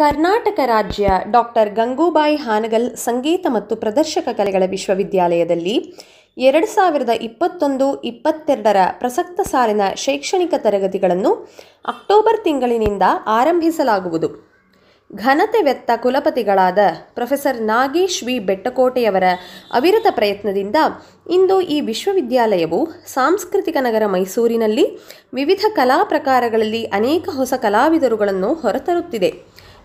ಕರ್ನಾಟಕ ರಾಜ್ಯ ಡಾಕ್ಟರ್ ಗಂಗೂಬಾಯಿ ಹಾನಗಲ್ ಸಂಗೀತ ಮತ್ತು ಪ್ರದರ್ಶಕ ಕಲೆಗಳ ವಿಶ್ವವಿದ್ಯಾಲಯದಲ್ಲಿ ಎರಡು ಸಾವಿರದ ಇಪ್ಪತ್ತೊಂದು ಇಪ್ಪತ್ತೆರಡರ ಪ್ರಸಕ್ತ ಸಾಲಿನ ಶೈಕ್ಷಣಿಕ ತರಗತಿಗಳನ್ನು ಅಕ್ಟೋಬರ್ ತಿಂಗಳಿನಿಂದ ಆರಂಭಿಸಲಾಗುವುದು ಘನತೆ ವ್ಯಕ್ತ ಕುಲಪತಿಗಳಾದ ಪ್ರೊಫೆಸರ್ ನಾಗೇಶ್ ವಿ ಬೆಟ್ಟಕೋಟೆಯವರ ಅವಿರತ ಪ್ರಯತ್ನದಿಂದ ಇಂದು ಈ ವಿಶ್ವವಿದ್ಯಾಲಯವು ಸಾಂಸ್ಕೃತಿಕ ನಗರ ಮೈಸೂರಿನಲ್ಲಿ ವಿವಿಧ ಕಲಾ ಪ್ರಕಾರಗಳಲ್ಲಿ ಅನೇಕ ಹೊಸ ಕಲಾವಿದರುಗಳನ್ನು ಹೊರತರುತ್ತಿದೆ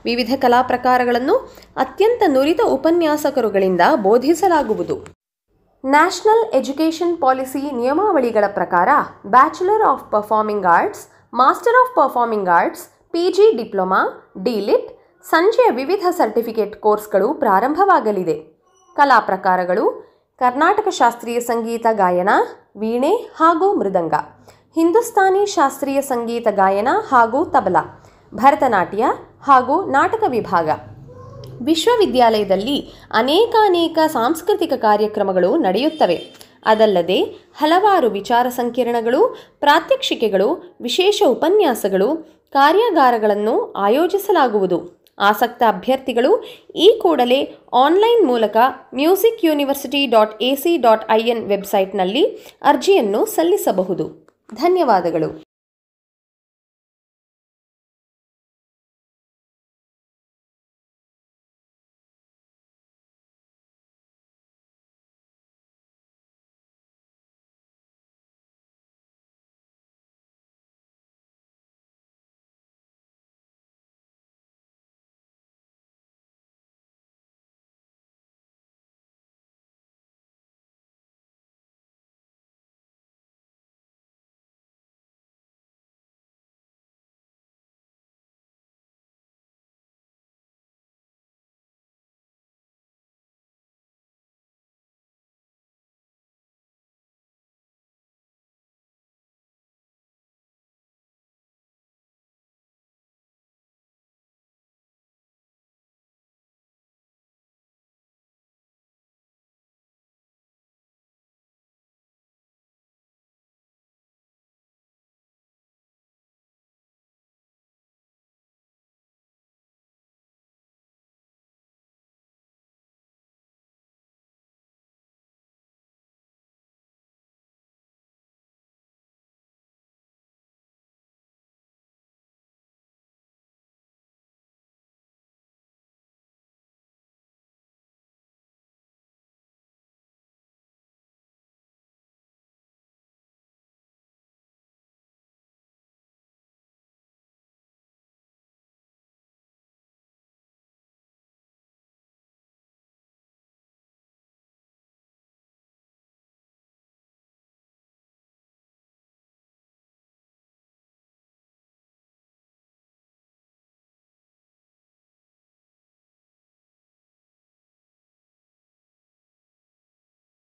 ವಿವಿಧ ಕಲಾ ಪ್ರಕಾರಗಳನ್ನು ಅತ್ಯಂತ ನುರಿತ ಉಪನ್ಯಾಸಕರುಗಳಿಂದ ಬೋಧಿಸಲಾಗುವುದು ನ್ಯಾಷನಲ್ ಎಜುಕೇಷನ್ ಪಾಲಿಸಿ ನಿಯಮಾವಳಿಗಳ ಪ್ರಕಾರ bachelor of performing arts master of performing arts P G diploma D Litt ಸಂಜೆಯ ವಿವಿಧ ಸರ್ಟಿಫಿಕೇಟ್ ಕೋರ್ಸ್ಗಳು ಪ್ರಾರಂಭವಾಗಲಿದೆ ಕಲಾ ಪ್ರಕಾರಗಳು ಕರ್ನಾಟಕ ಶಾಸ್ತ್ರೀಯ ಸಂಗೀತ ಗಾಯನ ವೀಣೆ ಹಾಗೂ ಮೃದಂಗ ಹಿಂದೂಸ್ತಾನಿ ಶಾಸ್ತ್ರೀಯ ಸಂಗೀತ ಗಾಯನ ಹಾಗೂ ತಬಲಾ ಭರತನಾಟ್ಯ ಹಾಗೂ ನಾಟಕ ವಿಭಾಗ ವಿಶ್ವವಿದ್ಯಾಲಯದಲ್ಲಿ ಅನೇಕಾನೇಕ ಸಾಂಸ್ಕೃತಿಕ ಕಾರ್ಯಕ್ರಮಗಳು ನಡೆಯುತ್ತವೆ ಅದಲ್ಲದೆ ಹಲವಾರು ವಿಚಾರ ಸಂಕಿರಣಗಳು ಪ್ರಾತ್ಯಕ್ಷಿಕೆಗಳು ವಿಶೇಷ ಉಪನ್ಯಾಸಗಳು ಕಾರ್ಯಾಗಾರಗಳನ್ನು ಆಯೋಜಿಸಲಾಗುವುದು ಆಸಕ್ತ ಅಭ್ಯರ್ಥಿಗಳು ಈ ಕೂಡಲೇ ಆನ್ಲೈನ್ ಮೂಲಕ music university dot A C dot I N ವೆಬ್ಸೈಟ್ನಲ್ಲಿ ಅರ್ಜಿಯನ್ನು ಸಲ್ಲಿಸಬಹುದು ಧನ್ಯವಾದಗಳು